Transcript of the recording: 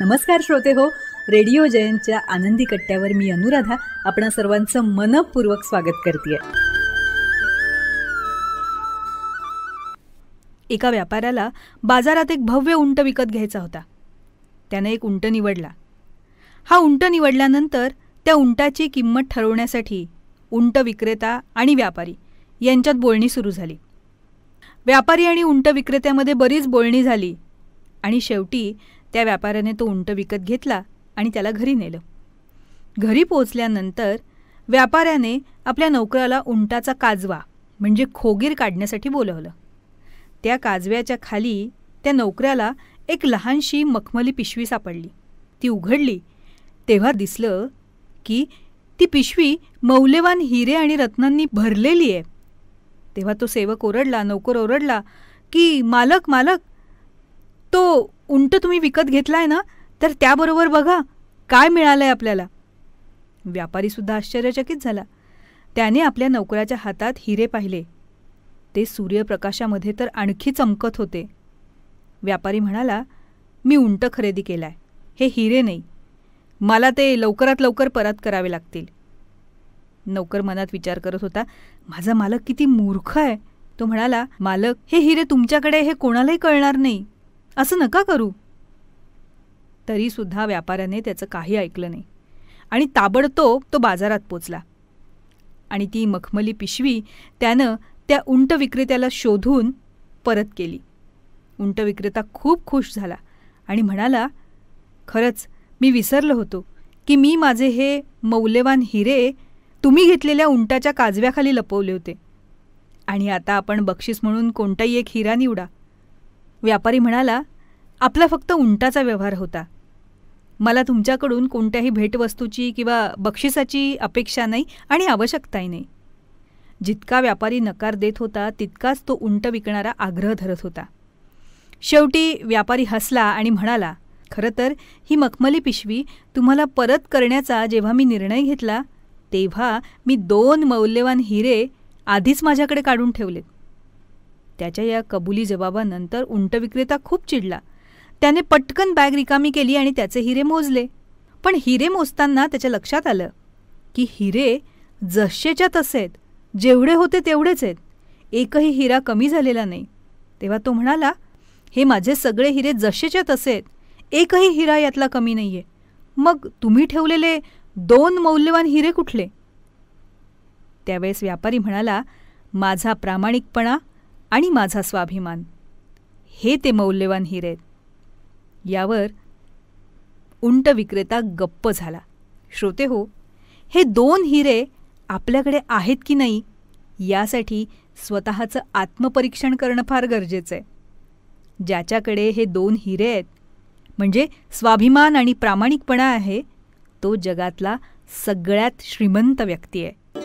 नमस्कार श्रोते हो रेडिओ जयंतच्या आनंदी कट्ट्यावर मी अनुराधा आपणा सर्वांचं मनपूर्वक स्वागत करते एका व्यापाऱ्याला बाजारात एक भव्य उंट विकत घ्यायचा होता त्याने एक उंट निवडला हा उंट निवडल्यानंतर त्या उंटाची किंमत ठरवण्यासाठी उंट विक्रेता आणि व्यापारी यांच्यात बोलणी सुरू झाली व्यापारी आणि उंट विक्रेत्यामध्ये बरीच बोलणी झाली आणि शेवटी त्या व्यापाऱ्याने तो उंट विकत घेतला आणि त्याला घरी नेलं घरी पोचल्यानंतर व्यापाऱ्याने आपल्या नोकराला उंटाचा काजवा म्हणजे खोगीर काढण्यासाठी बोलवलं त्या काजव्याच्या खाली त्या नोकऱ्याला एक लहानशी मखमली पिशवी सापडली ती उघडली तेव्हा दिसलं की ती पिशवी मौल्यवान हिरे आणि रत्नांनी भरलेली आहे तेव्हा तो सेवक ओरडला नोकर ओरडला की मालक मालक तो उंट तुम्ही विकत घेतलाय ना तर त्याबरोबर बघा काय मिळालंय आपल्याला व्यापारीसुद्धा आश्चर्यचकित झाला त्याने आपल्या नोकराच्या हातात हिरे पाहिले ते सूर्यप्रकाशामध्ये तर आणखी चमकत होते व्यापारी म्हणाला मी उंट खरेदी केलाय हे हिरे नाही मला ते लवकरात लवकर परत करावे लागतील नोकर मनात विचार करत होता माझा मालक किती मूर्ख आहे तो म्हणाला मालक हे हिरे तुमच्याकडे हे कोणालाही कळणार नाही असं नका करू तरीसुद्धा व्यापाऱ्याने त्याचं काही ऐकलं नाही आणि ताबडतोब तो बाजारात पोचला आणि ती मखमली पिशवी त्यानं त्या उंट विक्रेत्याला शोधून परत केली उंट विक्रेता खूप खुश झाला आणि म्हणाला खरंच मी विसरलो होतो की मी माझे हे मौल्यवान हिरे तुम्ही घेतलेल्या उंटाच्या काजव्याखाली लपवले होते आणि आता आपण बक्षीस म्हणून कोणताही एक हिरा निवडा व्यापारी म्हणाला आपला फक्त उंटाचा व्यवहार होता मला तुमच्याकडून कोणत्याही भेटवस्तूची किंवा बक्षिसाची अपेक्षा नाही आणि आवश्यकताही नाही जितका व्यापारी नकार देत होता तितकाच तो उंट विकणारा आग्रह धरत होता शेवटी व्यापारी हसला आणि म्हणाला खरं तर ही मखमली पिशवी तुम्हाला परत करण्याचा जेव्हा मी निर्णय घेतला तेव्हा मी दोन मौल्यवान हिरे आधीच माझ्याकडे काढून ठेवलेत त्याच्या या कबुली जबाबानंतर उंट विक्रेता खूप चिडला त्याने पटकन बॅग रिकामी केली आणि त्याचे हिरे मोजले पण हिरे मोजताना त्याच्या लक्षात आलं की हिरे जसेच्या तसे आहेत जेवढे होते तेवढेच आहेत एकही हिरा कमी झालेला नाही तेव्हा तो म्हणाला हे माझे सगळे हिरे जसेच्या तसे आहेत एकही हिरा यातला कमी नाही मग तुम्ही ठेवलेले दोन मौल्यवान हिरे कुठले त्यावेळेस व्यापारी म्हणाला माझा प्रामाणिकपणा आणि माझा स्वाभिमान हे ते मौल्यवान हिरे यावर उंट विक्रेता गप्प झाला श्रोते हो हे दोन हिरे आपल्याकडे आहेत की नाही यासाठी स्वतःचं आत्मपरीक्षण करणं फार गरजेचं आहे ज्याच्याकडे हे दोन हिरे आहेत म्हणजे स्वाभिमान आणि प्रामाणिकपणा आहे तो जगातला सगळ्यात श्रीमंत व्यक्ती आहे